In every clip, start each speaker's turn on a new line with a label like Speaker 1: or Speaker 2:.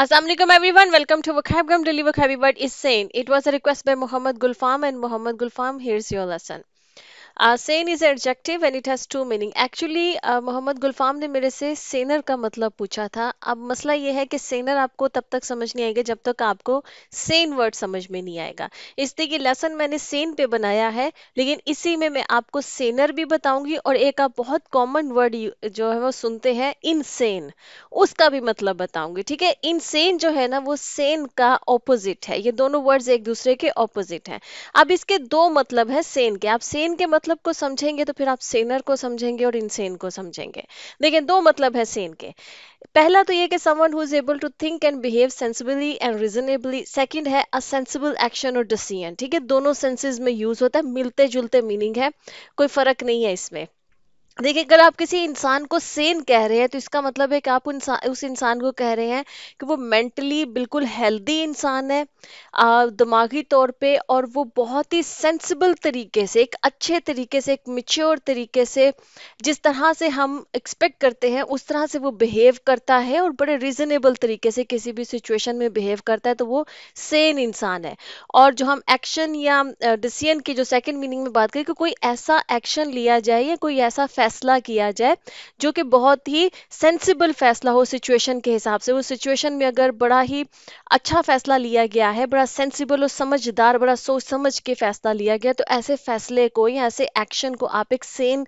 Speaker 1: Assalamualaikum everyone, welcome to vocabulary. Deliver Vocabulary is saying. It was a request by Muhammad Gulfam and Muhammad Gulfam, here's your lesson. Sane is adjective and it has two meaning actually Mohammad Gulfam ने मेरे से सेनर का मतलब पूछा था अब मसला यह है कि सेनर आपको तब तक समझ नहीं आएगा जब तक आपको सेन वर्ड समझ में नहीं आएगा इसलिए कि लेसन मैंने सेन पे बनाया है लेकिन इसी में मैं आपको सेनर भी बताऊंगी और एक आप बहुत कॉमन वर्ड जो है वो सुनते हैं इनसेन उसका भी मतलब बताऊंगी ठीक है इनसेन जो है ना वो सेन का ऑपोजिट है ये दोनों वर्ड्स एक दूसरे के ऑपोजिट हैं अब इसके दो मतलब है सेन के आप सेन के मतलब मतलब को समझेंगे तो फिर आप सेनर को समझेंगे और इनसेन को समझेंगे देखिए दो मतलब है सेन के पहला तो ये कि someone who is able to think and behave sensibly and reasonably second है अ सेंसिबल एक्शन और डिसीजन ठीक है दोनों सेंसेस में यूज होता है मिलते जुलते मीनिंग है कोई फर्क नहीं है इसमें देखिए अगर आप किसी इंसान को सेन कह रहे हैं तो इसका मतलब है कि आप इंसान उस इंसान को कह रहे हैं कि वो मेंटली बिल्कुल हेल्दी इंसान है दिमागी तौर पे और वो बहुत ही सेंसिबल तरीके से एक अच्छे तरीके से एक मिच्योर तरीके से जिस तरह से हम एक्सपेक्ट करते हैं उस तरह से वो बिहेव करता है और बड़े रिजनेबल तरीके से किसी भी सिचुएशन में बिहेव करता है तो वो सेन इंसान है और जो हम एक्शन या डिसीजन की जो सेकेंड मीनिंग में बात करें कि कोई ऐसा एक्शन लिया जाए या कोई ऐसा फैसला किया जाए जो कि बहुत ही सेंसिबल फैसला हो सिचुएशन के हिसाब से उस सिचुएशन में अगर बड़ा ही अच्छा फैसला लिया गया है बड़ा सेंसिबल और समझदार बड़ा सोच समझ के फैसला लिया गया तो ऐसे फैसले को या ऐसे एक्शन को आप एक सेन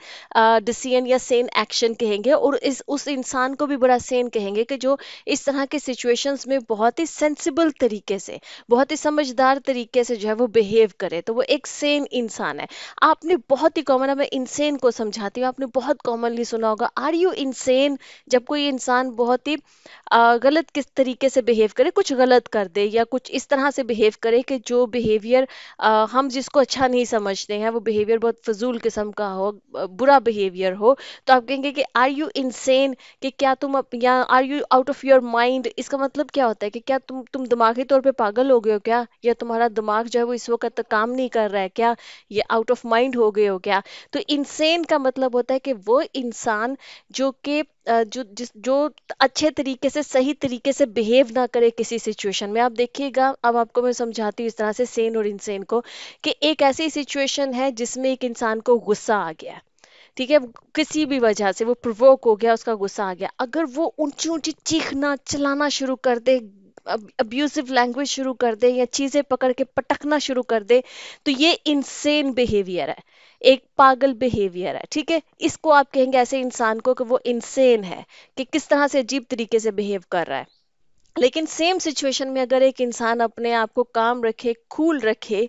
Speaker 1: डिसीजन या सेन एक्शन कहेंगे और इस उस इंसान को भी बड़ा सेन कहेंगे कि जो इस तरह के सिचुएशंस में बहुत ही सेंसिबल तरीके से बहुत ही समझदार तरीके से जो है वो बिहेव करे तो वो एक सेन इंसान है आपने बहुत ही कॉमन मैं इंसेन को समझाती हूँ आपने आपने बहुत कॉमनली सुना होगा आर यू इंसेन जब कोई इंसान बहुत ही गलत किस तरीके से बिहेव करे कुछ गलत कर दे या कुछ इस तरह से बिहेव करे कि जो बिहेवियर हम जिसको अच्छा नहीं समझते हैं वो बिहेवियर बहुत फजूल किस्म का हो बुरा बिहेवियर हो तो आप कहेंगे कि आर यू इंसेन कि क्या तुम या are you out of your mind इसका मतलब क्या होता है कि क्या तुम तुम दिमागी तौर पर पागल हो गए हो क्या या तुम्हारा दिमाग जो है वो इस वक्त काम नहीं कर रहा है क्या ये आउट ऑफ माइंड हो गए हो क्या तो इंसेन का मतलब होता है होता है कि वो इंसान जो कि जो जिस जो अच्छे तरीके से सही तरीके से बिहेव ना करे किसी सिचुएशन में आप देखिएगा अब आपको मैं समझाती हूँ इस तरह से सेन और इनसेन को कि एक ऐसी सिचुएशन है जिसमें एक इंसान को गुस्सा आ गया ठीक है किसी भी वजह से वो प्रोवोक हो गया उसका गुस्सा आ गया अगर वो ऊंची ऊंची चीखना चलाना शुरू कर दे अब्यूजिव लैंग्वेज शुरू कर दे या चीज़ें पकड़ के पटकना शुरू कर दे तो ये इंसेन बिहेवियर है एक पागल बिहेवियर है ठीक है इसको आप कहेंगे ऐसे इंसान को कि वो इंसेन है कि किस तरह से अजीब तरीके से बिहेव कर रहा है लेकिन सेम सिचुएशन में अगर एक इंसान अपने आप को काम रखे कूल रखे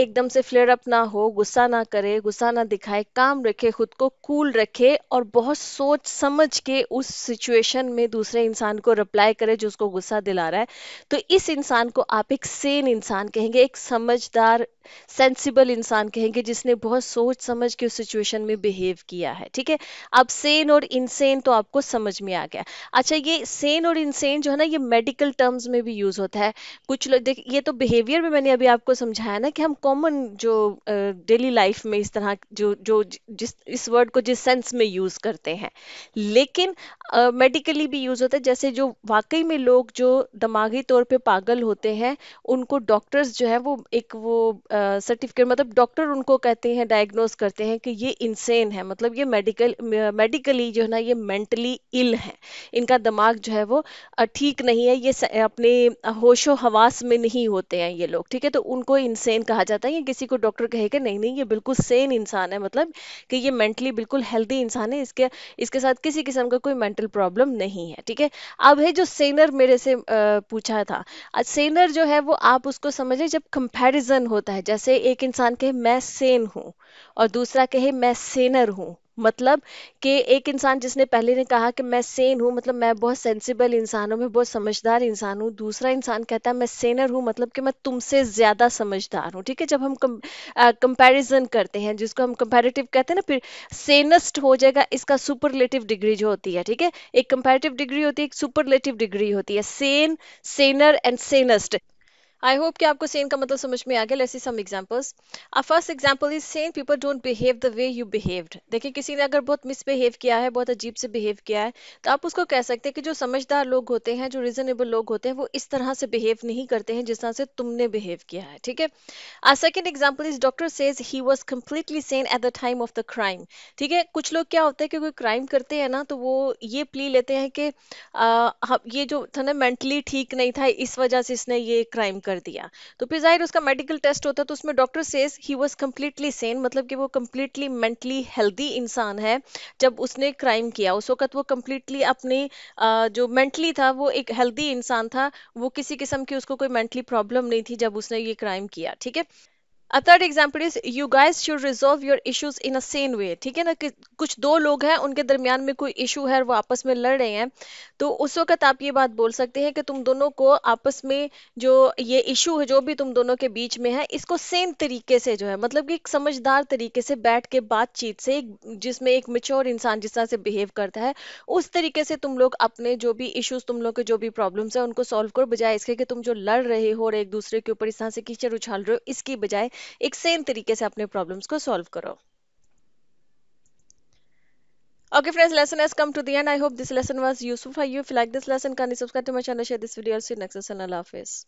Speaker 1: एकदम से फ्लेयर अप ना हो गुस्सा ना करे गुस्सा ना दिखाए काम रखे खुद को कूल रखे और बहुत सोच समझ के उस सिचुएशन में दूसरे इंसान को रिप्लाई करे जो उसको गुस्सा दिला रहा है तो इस इंसान को आप एक सेन इंसान कहेंगे एक समझदार सेंसिबल इंसान कहेंगे जिसने बहुत सोच समझ के उस सिचुएशन में बिहेव किया है ठीक है अब सेन और इनसेन तो आपको समझ में आ गया अच्छा ये सेन और इनसेन जो है ना ना ये मेडिकल टर्म्स में भी यूज होता है कुछ लोग देख ये तो बिहेवियर में मैंने अभी आपको समझाया ना कि हम कॉमन जो डेली uh, लाइफ में इस तरह जो जो जिस इस वर्ड को जिस सेंस में यूज करते हैं लेकिन मेडिकली uh, भी यूज होता है जैसे जो वाकई में लोग जो दिमागी तौर पर पागल होते हैं उनको डॉक्टर्स जो है वो एक वो सर्टिफिकेट uh, मतलब डॉक्टर उनको कहते हैं डायग्नोज करते हैं कि ये इंसेन है मतलब ये मेडिकल मेडिकली जो है ना ये मेंटली इल है इनका दिमाग जो है वो ठीक ठीक नहीं है ये अपने होशो हवास में नहीं होते हैं ये लोग ठीक है तो उनको इनसेन कहा जाता है ये किसी को डॉक्टर कहेगा नहीं नहीं ये बिल्कुल सेन इंसान है मतलब कि ये मेंटली बिल्कुल हेल्दी इंसान है इसके इसके साथ किसी किस्म का कोई मेंटल प्रॉब्लम नहीं है ठीक है अब है जो सेनर मेरे से पूछा था सेनर जो है वो आप उसको समझें जब कंपेरिजन होता है जैसे एक इंसान कहे मैं सेन हूँ और दूसरा कहे मैं सेनर हूँ मतलब कि एक इंसान जिसने पहले ने कहा कि मैं सेन हूँ मतलब मैं बहुत सेंसिबल इंसान हूँ मैं बहुत समझदार इंसान हूँ दूसरा इंसान कहता है मैं सेनर हूँ मतलब कि मैं तुमसे ज़्यादा समझदार हूँ ठीक है जब हम कंपैरिजन करते हैं जिसको हम कंपैरेटिव कहते हैं ना फिर सेनस्ट हो जाएगा इसका सुपरलेटिव डिग्री जो होती है ठीक है एक कंपेरेटिव डिग्री होती है एक सुपरलेटिव डिग्री होती है sane saner and sanest I hope कि आपको सेन का मतलब समझ में आ गया let's see some examples a first example is sane people don't behave the way you behaved देखिए किसी ने अगर बहुत मिसबिहेव किया है बहुत अजीब से बिहेव किया है तो आप उसको कह सकते हैं कि जो समझदार लोग होते हैं जो रीजनेबल लोग होते हैं वो इस तरह से बिहेव नहीं करते हैं जिस तरह से तुमने बिहेव किया है ठीक है a second example is doctor says he was completely sane at the time of the crime ठीक है कुछ लोग क्या होते हैं कि कोई क्राइम करते हैं ना तो वो ये प्ली लेते हैं कि आ, ये जो था ना मेंटली ठीक नहीं था इस वजह से इसने ये क्राइम कर कर दिया तो फिर जाहिर उसका मेडिकल टेस्ट होता तो उसमें doctor says he was completely sane मतलब कि वो कम्प्लीटली मेंटली हेल्दी इंसान है जब उसने क्राइम किया उस वक्त वो कम्प्लीटली अपनी जो मेंटली था वो एक हेल्दी इंसान था वो किसी किस्म की उसको कोई मेंटली प्रॉब्लम नहीं थी जब उसने ये क्राइम किया ठीक है a third example is you guys should resolve your issues in a same way ठीक है ना कि कुछ दो लोग हैं उनके दरमियान में कोई इशू है वो आपस में लड़ रहे हैं तो उस वक्त आप ये बात बोल सकते हैं कि तुम दोनों को आपस में जो ये इशू है जो भी तुम दोनों के बीच में है इसको सेम तरीके से जो है मतलब कि एक समझदार तरीके से बैठ के बातचीत से जिसमें एक मेच्योर इंसान जिस तरह से बिहेव करता है उस तरीके से तुम लोग अपने जो भी इशूज तुम लोग के जो भी प्रॉब्लम्स है उनको सॉल्व करो बजाय इसके कि तुम जो लड़ रहे हो और एक दूसरे के ऊपर इस तरह से कीचड़ उछाल रहे हो इसकी बजाय एक सेम तरीके से अपने प्रॉब्लम्स को सॉल्व करो okay friends lesson has come to the end I hope this lesson was useful for you if you like this lesson can subscribe to my channel share this video और see next lesson अल्लाह हाफिज़